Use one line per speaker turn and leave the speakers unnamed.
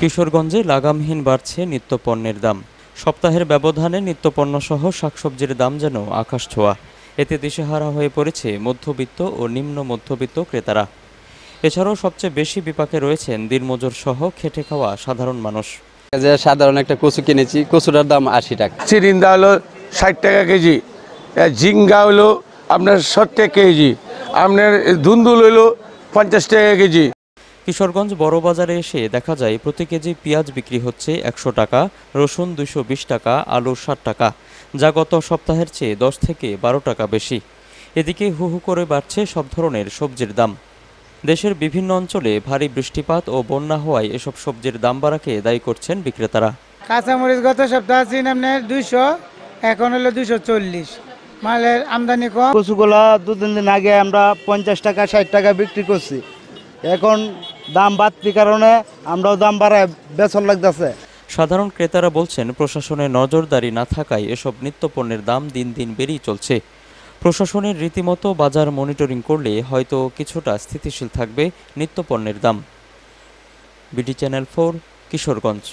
কিশোরগঞ্জে লাগামহীন বাড়ছে নিত্যপণ্যের দাম সপ্তাহের ব্যবধানে নিত্যপণ্যসহ শাকসবজির দাম যেন আকাশ ছোঁয়া এতে দিশেহারা হয়ে পড়েছে মধ্যবিত্ত ও নিম্ন মধ্যবিত্ত ক্রেতারা এছাড়াও সবচেয়ে বেশি বিপাকে রয়েছেন দিনমজুর সহ খেটে খাওয়া সাধারণ মানুষ যে সাধারণ একটা কচু কিনেছি কচুটার দাম
আশি টাকা চিরিন্দা হলো ষাট টাকা কেজি জিঙ্গা হলো আপনার সত্তর কেজি আপনার ধুন্দুল হলো পঞ্চাশ টাকা
কেজি কিশোরগঞ্জ বড় বাজারে এসে দেখা যায় প্রতি কেজি পেঁয়াজ বিক্রি হচ্ছে একশো টাকা রসুন দুশো টাকা আলু ষাট টাকা যা গত সপ্তাহের চেয়ে দশ থেকে বারো টাকা বেশি এদিকে হু হু করে বাড়ছে সব ধরনের সবজির দাম দেশের বিভিন্ন অঞ্চলে ভারী বৃষ্টিপাত ও বন্যা হওয়ায় এসব সবজির দাম বাড়াকে দায়ী করছেন বিক্রেতারা
কাঁচামরিচ গত সপ্তাহে ছিল দুইশো এখন হলো দুইশো চল্লিশ মালের
আমদানি কম কচুগোলা দু তিন দিন আগে আমরা পঞ্চাশ টাকা ষাট টাকা বিক্রি করছি এখন দাম বাড়তি কারণে আমরাও দাম বাড়ায় বেচন লাগতেছে সাধারণ
ক্রেতারা বলছেন প্রশাসনের নজরদারি না থাকায় এসব নিত্যপণ্যের দাম দিন দিন বেড়েই চলছে প্রশাসনের রীতিমতো বাজার মনিটরিং করলে হয়তো কিছুটা স্থিতিশীল থাকবে নিত্যপণ্যের দাম বিডি চ্যানেল ফোর কিশোরগঞ্জ